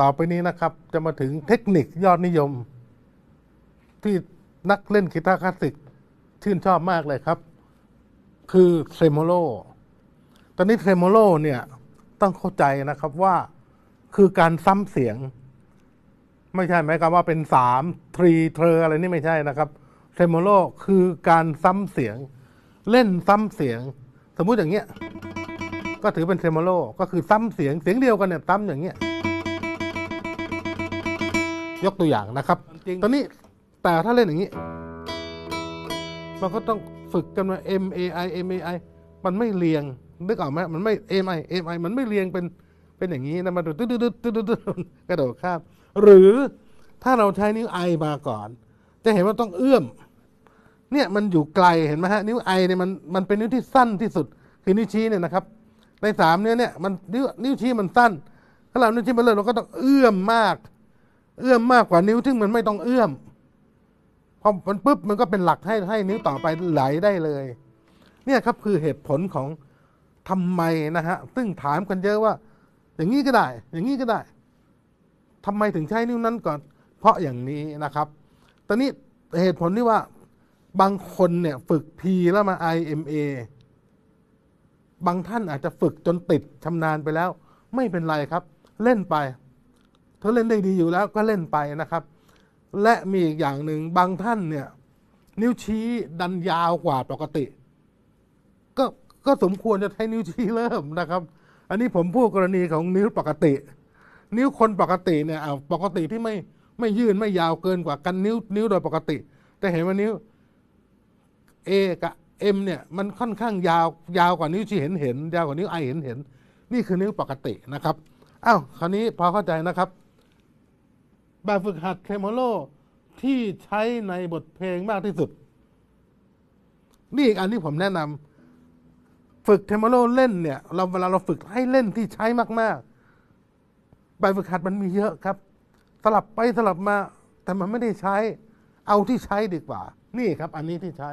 ต่อไปนี้นะครับ จะมาถึงเทคนิคยอดนิยม ที่นักเล่นกีตาร์คลาสสิก ชื่นชอบมากเลยครับ คือเทรโมโลตอนนี้เทรโมโลเนี่ยต้องเข้าใจนะครับว่าคือการซ้ำเสียง ไม่ใช่ไหมครับว่าเป็นสามทรีเทออะไรนี่ไม่ใช่นะครับเทรโมโลคือการซ้ำเสียงเล่นซ้ำเสียง สมมุติอย่างเงี้ย ก็ถือเป็นเทรโมโล ก็คือซ้ำเสียงเสียงเดียวกันเนี่ยซ้ำอย่างเงี้ยยกตัวอย่างนะครับ ตอนนี้แต่ถ้าเล่นอย่างนี้มันก็ต้องฝึกกันมา M A I M A I มันไม่เรียงนึกออกไหมมันไม่ M I M I มันไม่เรียงเป็นเป็นอย่างนี้นะมันตึดตึดตืดตกระโดดข้ามหรือถ้าเราใช้นิ้วไอมาก่อน จะเห็นว่าต้องเอื้อมเนี่ยมันอยู่ไกลเห็นไหมฮะนิ้วไอเนี่ยมันมันเป็นนิ้วที่สั้นที่สุดคือนิ้วชี้เนี่ยนะครับ ในสามเนี่ยเนี่ยมันนิ้วนิ้วชี้ มันสั้น ถ้าเรานิ้วชี้มันเลื่อนเราก็ต้องเอื้อมมากเอื้อมมากกว่านิ้วซึ่งมันไม่ต้องเอื้อมพอมันปุ๊บมันก็เป็นหลักให้ให้ นิ้วต่อไปไหลได้เลย เนี่ยครับคือเหตุผลของทำไมนะฮะ ซึ่งถามกันเยอะว่า อย่างนี้ก็ได้ อย่างนี้ก็ได้ ทำไมถึงใช้นิ้วนั้นก่อน เพราะอย่างนี้นะครับ ตอนนี้เหตุผลที่ว่า บางคนเนี่ยฝึก P แล้วมา IMA บางท่านอาจจะฝึกจนติดชำนาญไปแล้ว ไม่เป็นไรครับ เล่นไปขาเล่นได้ดีอยู่แล้วก็เล่นไปนะครับ และมีอีกอย่างหนึ่งบางท่านเนี่ย นิ้วชี้ดันยาวกว่าปกติ ก็ก็สมควรจะใช้นิ้วชี้เริ่มนะครับ อันนี้ผมพูดกรณีของนิ้วปกติ นิ้วคนปกติเนี่ยปกติที่ไม่ไม่ยื่นไม่ยาวเกินกว่ากันนิ้วนิ้วโดยปกติ แต่เห็นว่านิ้ว A กับ M เนี่ยมันค่อนข้างยาวยาวกว่านิ้วชี้เห็นเห็นยาวกว่านิ้ว I เห็นเห็นนี่คือนิ้วปกตินะครับอ้าวคราวนี้พอเข้าใจนะครับแบบฝึกหัดเทมโลที่ใช้ในบทเพลงมากที่สุด นี่อีกอันที่ผมแนะนำฝึกเทมโลเล่นเนี่ย เราเวลาเราฝึกให้เล่นที่ใช้มากๆใบฝึกหัดมันมีเยอะครับ สลับไปสลับมา แต่มันไม่ได้ใช้เอาที่ใช้ดีกว่า นี่ครับอันนี้ที่ใช้